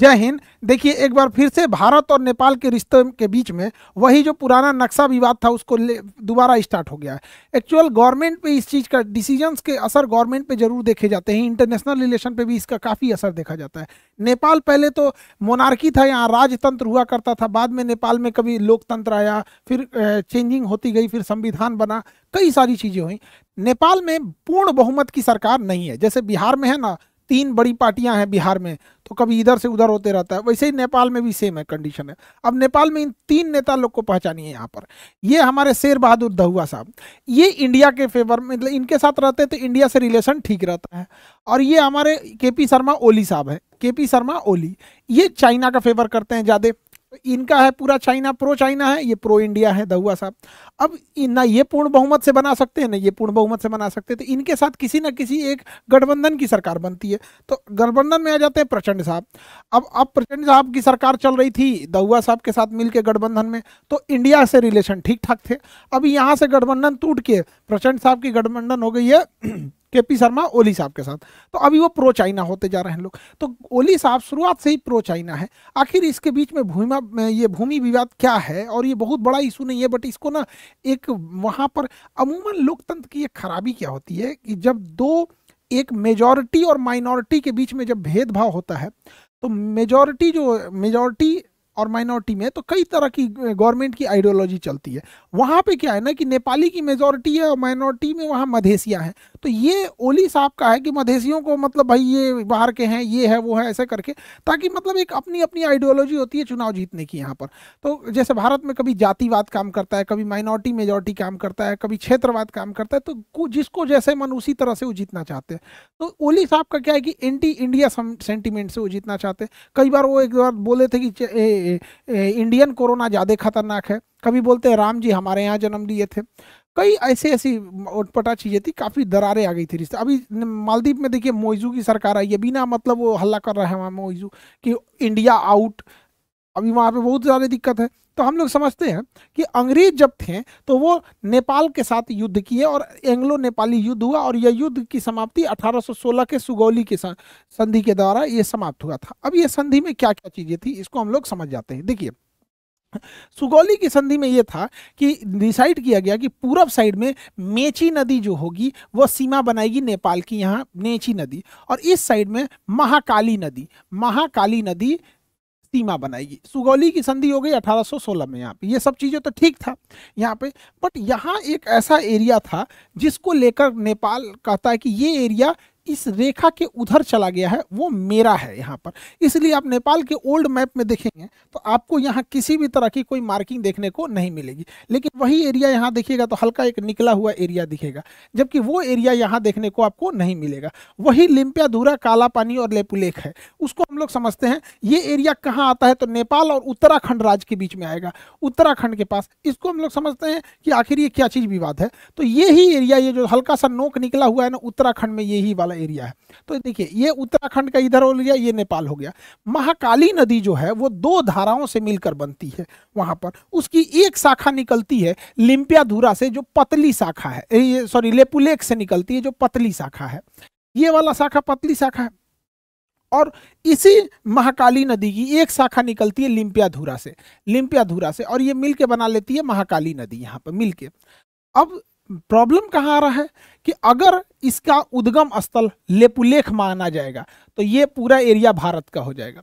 जय हिंद देखिए एक बार फिर से भारत और नेपाल के रिश्ते के बीच में वही जो पुराना नक्शा विवाद था उसको दोबारा स्टार्ट हो गया है एक्चुअल गवर्नमेंट पे इस चीज़ का डिसीजंस के असर गवर्नमेंट पे जरूर देखे जाते हैं इंटरनेशनल रिलेशन पे भी इसका काफ़ी असर देखा जाता है नेपाल पहले तो मोनार्की था यहाँ राजतंत्र हुआ करता था बाद में नेपाल में कभी लोकतंत्र आया फिर चेंजिंग होती गई फिर संविधान बना कई सारी चीज़ें हुई नेपाल में पूर्ण बहुमत की सरकार नहीं है जैसे बिहार में है ना तीन बड़ी पार्टियां हैं बिहार में तो कभी इधर से उधर होते रहता है वैसे ही नेपाल में भी सेम है कंडीशन है अब नेपाल में इन तीन नेता लोग को पहचानिए यहाँ पर ये हमारे शेर बहादुर दहुआ साहब ये इंडिया के फेवर में मतलब इनके साथ रहते तो इंडिया से रिलेशन ठीक रहता है और ये हमारे के पी शर्मा ओली साहब है के पी शर्मा ओली ये चाइना का फेवर करते हैं ज़्यादा इनका है पूरा चाइना प्रो चाइना है ये प्रो इंडिया है दहुआ साहब अब ना ये पूर्ण बहुमत से बना सकते हैं ना ये पूर्ण बहुमत से बना सकते हैं तो इनके साथ किसी ना किसी एक गठबंधन की सरकार बनती है तो गठबंधन में आ जाते हैं प्रचंड साहब अब अब प्रचंड साहब की सरकार चल रही थी दहुआ साहब के साथ मिलकर गठबंधन में तो इंडिया से रिलेशन ठीक ठाक थे अब यहाँ से गठबंधन टूट के प्रचंड साहब की गठबंधन हो गई है के पी शर्मा ओली साहब के साथ तो अभी वो प्रो चाइना होते जा रहे हैं लोग तो ओली साहब शुरुआत से ही प्रो चाइना है आखिर इसके बीच में भूमि ये भूमि विवाद क्या है और ये बहुत बड़ा इशू नहीं है बट इसको ना एक वहाँ पर अमूमन लोकतंत्र की एक खराबी क्या होती है कि जब दो एक मेजॉरिटी और माइनॉरिटी के बीच में जब भेदभाव होता है तो मेजॉरिटी जो मेजॉरिटी और माइनॉरिटी में तो कई तरह की गवर्नमेंट की आइडियोलॉजी चलती है वहाँ पे क्या है ना कि नेपाली की मेजोरिटी है और माइनॉरिटी में वहाँ मधेसिया है तो ये ओली साहब का है कि मधेसियों को मतलब भाई ये बाहर के हैं ये है वो है ऐसे करके ताकि मतलब एक अपनी अपनी आइडियोलॉजी होती है चुनाव जीतने की यहाँ पर तो जैसे भारत में कभी जातिवाद काम करता है कभी माइनॉरिटी मेजोरिटी काम करता है कभी क्षेत्रवाद काम करता है तो जिसको जैसे मन उसी तरह से वो जीतना चाहते हैं तो ओली साहब का क्या है कि एंटी इंडिया सेंटिमेंट से वो जीतना चाहते हैं कई बार वो एक बार बोले थे कि इंडियन कोरोना ज़्यादा खतरनाक है कभी बोलते हैं राम जी हमारे यहाँ जन्म लिए थे कई ऐसे ऐसी उटपटा चीज़ें थी काफ़ी दरारें आ गई थी रिश्ते अभी मालदीप में देखिए मोइजू की सरकार आई है बिना मतलब वो हल्ला कर रहा है वहाँ मोइजू कि इंडिया आउट अभी वहाँ पे बहुत ज़्यादा दिक्कत है तो हम लोग समझते हैं कि अंग्रेज जब थे तो वो नेपाल के साथ युद्ध किए और एंग्लो नेपाली युद्ध हुआ और यह युद्ध की समाप्ति 1816 के सुगौली के संधि के द्वारा ये समाप्त हुआ था अब ये संधि में क्या क्या चीज़ें थी इसको हम लोग समझ जाते हैं देखिए सुगौली की संधि में यह था कि डिसाइड किया गया कि पूरब साइड में मेची नदी जो होगी वह सीमा बनाएगी नेपाल की यहाँ नेची नदी और इस साइड में महाकाली नदी महाकाली नदी सीमा बनाएगी सुगौली की संधि हो गई 1816 में यहाँ पे ये सब चीज़ें तो ठीक था यहाँ पे बट यहाँ एक ऐसा एरिया था जिसको लेकर नेपाल कहता है कि ये एरिया इस रेखा के उधर चला गया है वो मेरा है यहाँ पर इसलिए आप नेपाल के ओल्ड मैप में देखेंगे तो आपको यहाँ किसी भी तरह की कोई मार्किंग देखने को नहीं मिलेगी लेकिन वही एरिया यहाँ देखिएगा तो हल्का एक निकला हुआ एरिया दिखेगा जबकि वो एरिया यहाँ देखने को आपको नहीं मिलेगा वही धूरा काला पानी और लेपुलेख है उसको हम लोग समझते हैं ये एरिया कहाँ आता है तो नेपाल और उत्तराखंड राज्य के बीच में आएगा उत्तराखंड के पास इसको हम लोग समझते हैं कि आखिर ये क्या चीज़ विवाद है तो ये एरिया ये जो हल्का सा नोक निकला हुआ है ना उत्तराखंड में यही वाला वाला एरिया है तो देखिए ये उत्तराखंड का इधर हो गया ये नेपाल हो गया महाकाली नदी जो है वो दो धाराओं से मिलकर बनती है वहाँ पर उसकी एक शाखा निकलती है लिम्पियाधुरा से जो पतली शाखा है ये सॉरी लेपुलेक से निकलती है जो पतली शाखा है ये वाला शाखा पतली शाखा है और इसी महाकाली नदी की एक शाखा निकलती है लिम्पियाधुरा से लिम्पियाधुरा से और ये मिलके बना लेती है महाकाली नदी यहाँ पर मिलके अब प्रॉब्लम कहाँ आ रहा है कि अगर इसका उद्गम स्थल लेपुलेख माना जाएगा तो ये पूरा एरिया भारत का हो जाएगा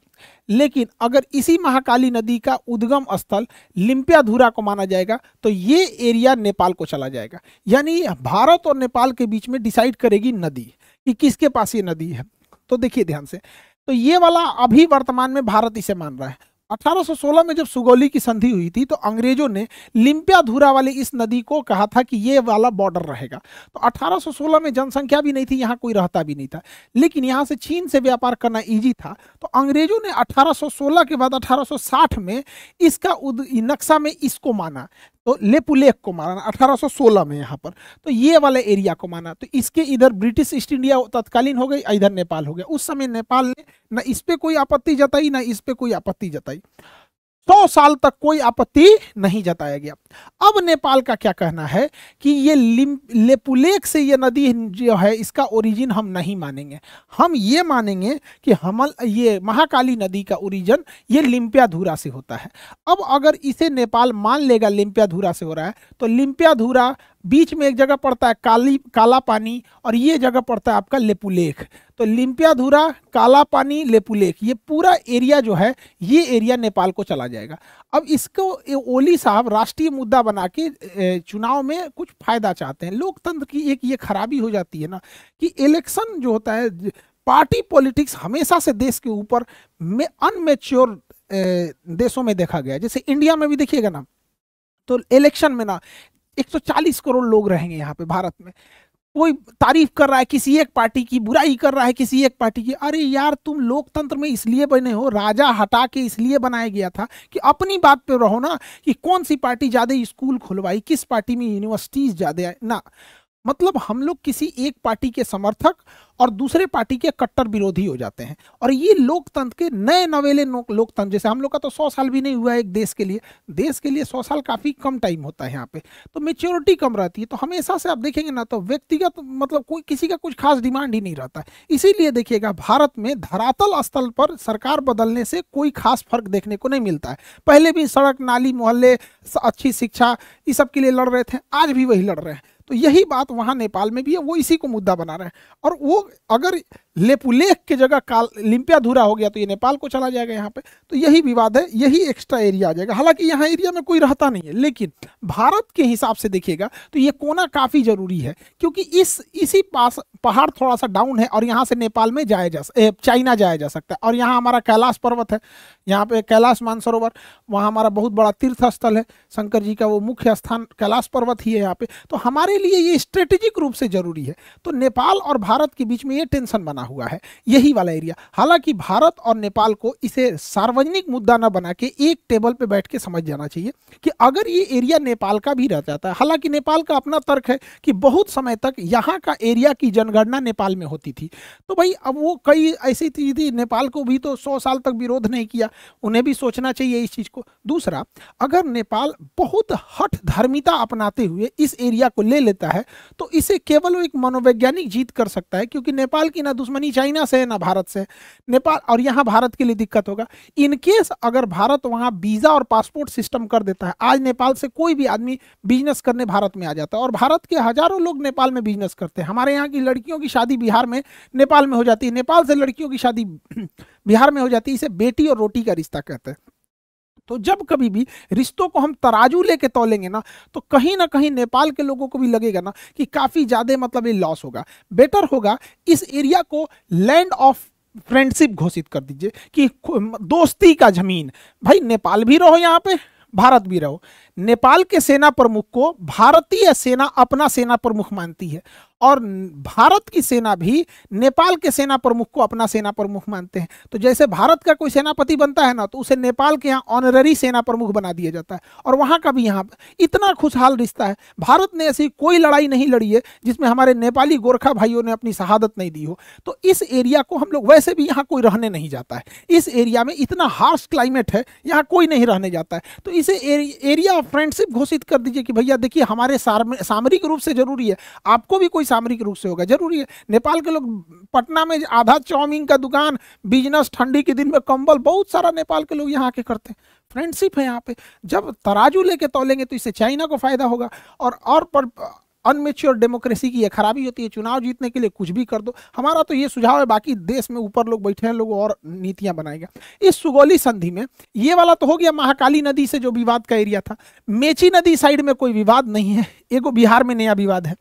लेकिन अगर इसी महाकाली नदी का उद्गम स्थल लिम्पियाधुरा को माना जाएगा तो ये एरिया नेपाल को चला जाएगा यानी भारत और नेपाल के बीच में डिसाइड करेगी नदी कि किसके पास ये नदी है तो देखिए ध्यान से तो ये वाला अभी वर्तमान में भारत इसे मान रहा है 1816 में जब सुगौली की संधि हुई थी तो अंग्रेजों ने लिम्पिया धूरा वाली इस नदी को कहा था कि ये वाला बॉर्डर रहेगा तो 1816 में जनसंख्या भी नहीं थी यहाँ कोई रहता भी नहीं था लेकिन यहाँ से चीन से व्यापार करना ईजी था तो अंग्रेजों ने 1816 के बाद 1860 में इसका नक्शा में इसको माना तो लेपुलेख को मारा सोलह में यहाँ पर तो ये वाले एरिया को माना तो इसके इधर ब्रिटिश ईस्ट इंडिया तत्कालीन हो गई इधर नेपाल हो गया उस समय नेपाल ने ना इस पर कोई आपत्ति जताई ना इस पर कोई आपत्ति जताई सौ साल तक कोई आपत्ति नहीं जताया गया अब नेपाल का क्या कहना है कि ये लेपुलेक से ये नदी जो है इसका ओरिजिन हम नहीं मानेंगे हम ये मानेंगे कि हमल ये महाकाली नदी का ओरिजिन ये लिम्पियाधूरा से होता है अब अगर इसे नेपाल मान लेगा लिम्पियाधूरा से हो रहा है तो लिम्पियाधूरा बीच में एक जगह पड़ता है काली काला पानी और ये जगह पड़ता है आपका लेपुलेख तो लिम्पियाधुरा काला पानी लेपुलेख ये पूरा एरिया जो है ये एरिया नेपाल को चला जाएगा अब इसको ओली साहब राष्ट्रीय मुद्दा बना के चुनाव में कुछ फायदा चाहते हैं लोकतंत्र की एक ये खराबी हो जाती है ना कि इलेक्शन जो होता है पार्टी पॉलिटिक्स हमेशा से देश के ऊपर में अनमेच्योर देशों में देखा गया जैसे इंडिया में भी देखिएगा ना तो इलेक्शन में ना 140 करोड़ लोग रहेंगे यहाँ पे भारत में कोई तारीफ कर रहा है किसी एक पार्टी की बुराई कर रहा है किसी एक पार्टी की अरे यार तुम लोकतंत्र में इसलिए बने हो राजा हटा के इसलिए बनाया गया था कि अपनी बात पे रहो ना कि कौन सी पार्टी ज़्यादा स्कूल खुलवाई किस पार्टी में यूनिवर्सिटीज़ ज़्यादा ना मतलब हम लोग किसी एक पार्टी के समर्थक और दूसरे पार्टी के कट्टर विरोधी हो जाते हैं और ये लोकतंत्र के नए नवेले लोकतंत्र जैसे हम लोग का तो सौ साल भी नहीं हुआ है एक देश के लिए देश के लिए सौ साल काफ़ी कम टाइम होता है यहाँ पे तो मेच्योरिटी कम रहती है तो हमेशा से आप देखेंगे ना तो व्यक्तिगत तो मतलब कोई किसी का कुछ खास डिमांड ही नहीं रहता इसीलिए देखिएगा भारत में धरातल स्थल पर सरकार बदलने से कोई खास फर्क देखने को नहीं मिलता है पहले भी सड़क नाली मोहल्ले अच्छी शिक्षा इस सब के लिए लड़ रहे थे आज भी वही लड़ रहे हैं तो यही बात वहाँ नेपाल में भी है वो इसी को मुद्दा बना रहे हैं और वो अगर लेपुलेख के जगह काल लिम्पिया धूरा हो गया तो ये नेपाल को चला जाएगा यहाँ पे तो यही विवाद है यही एक्स्ट्रा एरिया आ जाएगा हालांकि यहाँ एरिया में कोई रहता नहीं है लेकिन भारत के हिसाब से देखिएगा तो ये कोना काफ़ी ज़रूरी है क्योंकि इस इसी पास पहाड़ थोड़ा सा डाउन है और यहाँ से नेपाल में जाया जा चाइना जाया जा सकता है और यहाँ हमारा कैलाश पर्वत है यहाँ पे कैलाश मानसरोवर वहाँ हमारा बहुत बड़ा तीर्थ स्थल है शंकर जी का वो मुख्य स्थान कैलाश पर्वत ही है यहाँ पे तो हमारे लिए ये स्ट्रेटेजिक रूप से जरूरी है तो नेपाल और भारत के बीच में ये टेंशन बना हुआ है यही वाला एरिया हालांकि भारत और नेपाल को इसे सार्वजनिक मुद्दा न बना के एक टेबल पे बैठ के समझ जाना चाहिए कि अगर ये एरिया नेपाल का भी रह जाता है हालांकि नेपाल का अपना तर्क है कि बहुत समय तक यहाँ का एरिया की जनगणना नेपाल में होती थी तो भाई अब वो कई ऐसी चीज थी नेपाल को भी तो सौ साल तक विरोध नहीं किया उन्हें भी सोचना चाहिए इस चीज़ को दूसरा अगर नेपाल बहुत हठ धर्मिता अपनाते हुए इस एरिया को ले लेता है तो इसे केवल एक मनोवैज्ञानिक जीत कर सकता है क्योंकि नेपाल की ना दुश्मनी चाइना से है ना भारत से नेपाल और यहाँ भारत के लिए दिक्कत होगा इनकेस अगर भारत वहाँ वीज़ा और पासपोर्ट सिस्टम कर देता है आज नेपाल से कोई भी आदमी बिजनेस करने भारत में आ जाता है और भारत के हज़ारों लोग नेपाल में बिजनेस करते हैं हमारे यहाँ की लड़कियों की शादी बिहार में नेपाल में हो जाती है नेपाल से लड़कियों की शादी बिहार में हो जाती है इसे बेटी और रोटी का रिश्ता कहते हैं तो जब कभी भी रिश्तों को हम तराजू लेके तोलेंगे ना तो कहीं ना कहीं नेपाल के लोगों को भी लगेगा ना कि काफ़ी ज़्यादा मतलब ये लॉस होगा बेटर होगा इस एरिया को लैंड ऑफ फ्रेंडशिप घोषित कर दीजिए कि दोस्ती का जमीन भाई नेपाल भी रहो यहाँ पे भारत भी रहो नेपाल के सेना प्रमुख को भारतीय सेना अपना सेना प्रमुख मानती है और भारत की सेना भी नेपाल के सेना प्रमुख को अपना सेना प्रमुख मानते हैं तो जैसे भारत का कोई सेनापति बनता है ना तो उसे नेपाल के यहाँ ऑनररी सेना प्रमुख बना दिया जाता है और वहाँ का भी यहाँ इतना खुशहाल रिश्ता है भारत ने ऐसी कोई लड़ाई नहीं लड़ी है जिसमें हमारे नेपाली गोरखा भाइयों ने अपनी शहादत नहीं दी हो तो इस एरिया को हम लोग वैसे भी यहाँ कोई रहने नहीं जाता है इस एरिया में इतना हार्श क्लाइमेट है यहाँ कोई नहीं रहने जाता है तो इसे एरिया ऑफ फ्रेंडशिप घोषित कर दीजिए कि भैया देखिए हमारे सामरिक रूप से जरूरी है आपको भी कोई सामरिक रूप से होगा जरूरी है नेपाल के लोग पटना में आधा चाउमिन का दुकान बिजनेस ठंडी के दिन में कंबल बहुत सारा नेपाल के लोग यहाँ आके करते हैं फ्रेंडशिप है यहाँ पे जब तराजू लेके तोलेंगे तो इससे चाइना को फायदा होगा और और पर अनमेच्योर डेमोक्रेसी की यह खराबी होती है चुनाव जीतने के लिए कुछ भी कर दो हमारा तो ये सुझाव है बाकी देश में ऊपर लोग बैठे हैं लोग और नीतियां बनाएगा इस सुगोली संधि में ये वाला तो हो गया महाकाली नदी से जो विवाद का एरिया था मेची नदी साइड में कोई विवाद नहीं है एगो बिहार में नया विवाद है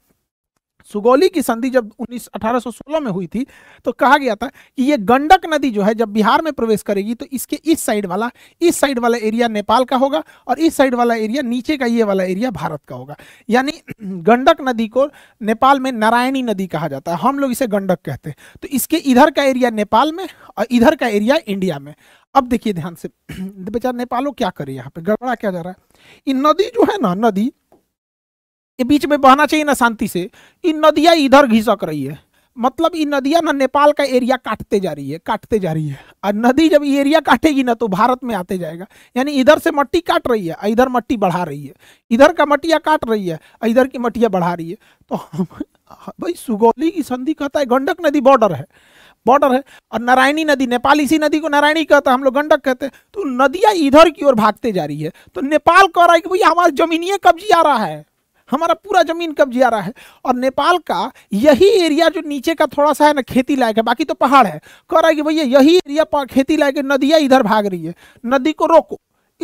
सुगौली की संधि जब उन्नीस 1816 में हुई थी तो कहा गया था कि ये गंडक नदी जो है जब बिहार में प्रवेश करेगी तो इसके इस साइड वाला इस साइड वाला एरिया नेपाल का होगा और इस साइड वाला एरिया नीचे का ये वाला एरिया भारत का होगा यानी गंडक नदी को नेपाल में नारायणी नदी कहा जाता है हम लोग इसे गंडक कहते हैं तो इसके इधर का एरिया नेपाल में और इधर का एरिया इंडिया में अब देखिए ध्यान से बेचारा नेपालों क्या करे यहाँ पे गड़बड़ा क्या जा रहा है ये नदी जो है ना नदी ये बीच में बहना चाहिए ना शांति से इन नदियाँ इधर घिसक रही है मतलब ये नदियाँ ना नेपाल का एरिया काटते जा रही है काटते जा रही है और नदी जब ये एरिया काटेगी ना तो भारत में आते जाएगा यानी इधर से मट्टी काट रही है और इधर मट्टी बढ़ा रही है इधर का मटिया काट रही है और इधर की मटिया बढ़ा रही है तो हम भाई सुगौली की संधि कहता है गंडक नदी बॉर्डर है बॉर्डर है और नारायणी नदी नेपाल इसी नदी को नारायणी कहता है हम लोग गंडक कहते हैं तो नदियाँ इधर की ओर भागते जा रही है तो नेपाल कह रहा है कि भैया हमारा जमीनीय कब्जी आ रहा है हमारा पूरा जमीन कब्जिया रहा है और नेपाल का यही एरिया जो नीचे का थोड़ा सा है ना खेती लायक है बाकी तो पहाड़ है कह रहा है कि भैया यही एरिया खेती लायक है नदियाँ इधर भाग रही है नदी को रोको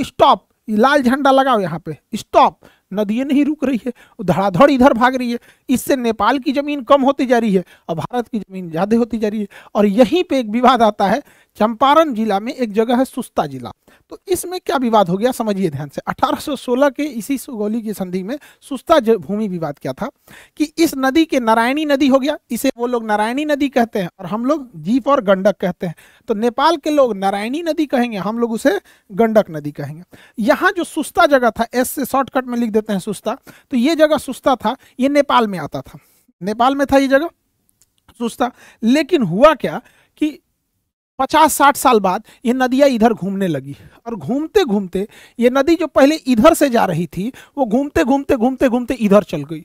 स्टॉप लाल झंडा लगाओ यहाँ पे स्टॉप नदियाँ नहीं रुक रही है धड़ाधड़ इधर भाग रही है इससे नेपाल की ज़मीन कम होती जा रही है और भारत की ज़मीन ज़्यादा होती जा रही है और यहीं पे एक विवाद आता है चंपारण जिला में एक जगह है सुस्ता जिला तो इसमें क्या विवाद हो गया समझिए ध्यान से 1816 के इसी सुगौली की संधि में सुस्ता भूमि विवाद क्या था कि इस नदी के नारायणी नदी हो गया इसे वो लोग नारायणी नदी कहते हैं और हम लोग जीप और गंडक कहते हैं तो नेपाल के लोग नारायणी नदी कहेंगे हम लोग उसे गंडक नदी कहेंगे यहाँ जो सुस्ता जगह था एस से शॉर्टकट में लिख देते हैं सुस्ता तो ये जगह सुस्ता था ये नेपाल में आता था नेपाल में था ये जगह सुस्ता लेकिन हुआ क्या कि पचास साठ साल बाद ये नदियाँ इधर घूमने लगी और घूमते घूमते ये नदी जो पहले इधर से जा रही थी वो घूमते घूमते घूमते घूमते इधर चल गई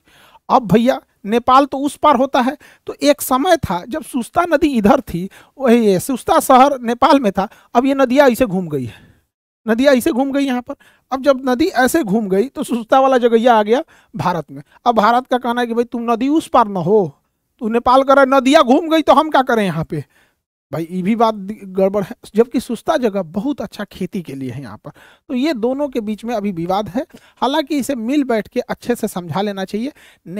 अब भैया नेपाल तो उस पार होता है तो एक समय था जब सुस्ता नदी इधर थी वही सुस्ता शहर नेपाल में था अब ये नदियाँ इसे घूम गई है नदी ऐसे घूम गई यहाँ पर अब जब नदी ऐसे घूम गई तो सुस्ता वाला जगैया आ गया भारत में अब भारत का कहना है कि भाई तुम नदी उस पार ना हो तो नेपाल कर नदियाँ घूम गई तो हम क्या करें यहाँ पे भाई ये भी बात गड़बड़ है जबकि सुस्ता जगह बहुत अच्छा खेती के लिए है यहाँ पर तो ये दोनों के बीच में अभी विवाद है हालांकि इसे मिल बैठ के अच्छे से समझा लेना चाहिए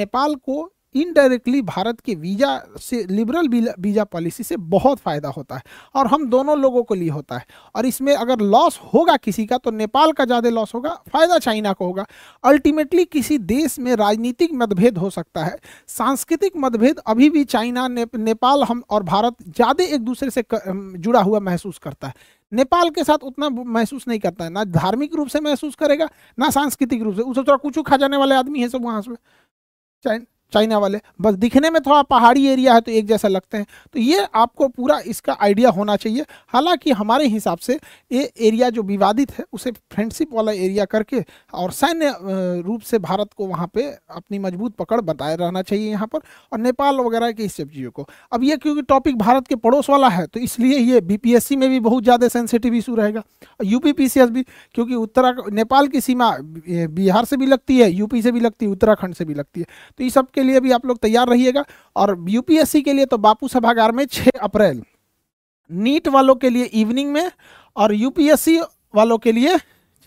नेपाल को इनडायरेक्टली भारत के वीज़ा से लिबरल वीज़ा पॉलिसी से बहुत फ़ायदा होता है और हम दोनों लोगों के लिए होता है और इसमें अगर लॉस होगा किसी का तो नेपाल का ज़्यादा लॉस होगा फ़ायदा चाइना को होगा अल्टीमेटली किसी देश में राजनीतिक मतभेद हो सकता है सांस्कृतिक मतभेद अभी भी चाइना ने, नेपाल हम और भारत ज़्यादा एक दूसरे से कर, जुड़ा हुआ महसूस करता है नेपाल के साथ उतना महसूस नहीं करता है ना धार्मिक रूप से महसूस करेगा ना सांस्कृतिक रूप से उस तो थोड़ा कुछ खा जाने वाले आदमी है सब वहाँ से चाइना चाइना वाले बस दिखने में थोड़ा पहाड़ी एरिया है तो एक जैसा लगते हैं तो ये आपको पूरा इसका आइडिया होना चाहिए हालांकि हमारे हिसाब से ये एरिया जो विवादित है उसे फ्रेंडशिप वाला एरिया करके और सैन्य रूप से भारत को वहाँ पे अपनी मजबूत पकड़ बताए रहना चाहिए यहाँ पर और नेपाल वगैरह की इस सब चीज़ों को अब ये क्योंकि टॉपिक भारत के पड़ोस वाला है तो इसलिए ये बी में भी बहुत ज़्यादा सेंसिटिव इशू रहेगा यू यूपीपीसीएस भी क्योंकि उत्तरा नेपाल की सीमा बिहार से भी लगती है यूपी से भी लगती है उत्तराखंड से भी लगती है तो इस सब उसके लिए भी आप लोग तैयार रहिएगा और यूपीएससी के लिए तो बापू सभागार में 6 अप्रैल नीट वालों के लिए इवनिंग में और यूपीएससी वालों के लिए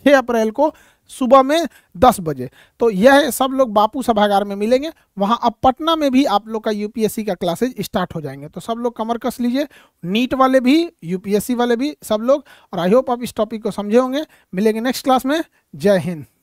6 अप्रैल को सुबह में 10 बजे तो यह सब लोग बापू सभागार में मिलेंगे वहाँ अब पटना में भी आप लोग का यूपीएससी का क्लासेज स्टार्ट हो जाएंगे तो सब लोग कमर कस लीजिए नीट वाले भी यूपीएससी वाले भी सब लोग और आई होप आप इस टॉपिक को समझे होंगे मिलेंगे नेक्स्ट क्लास में जय हिंद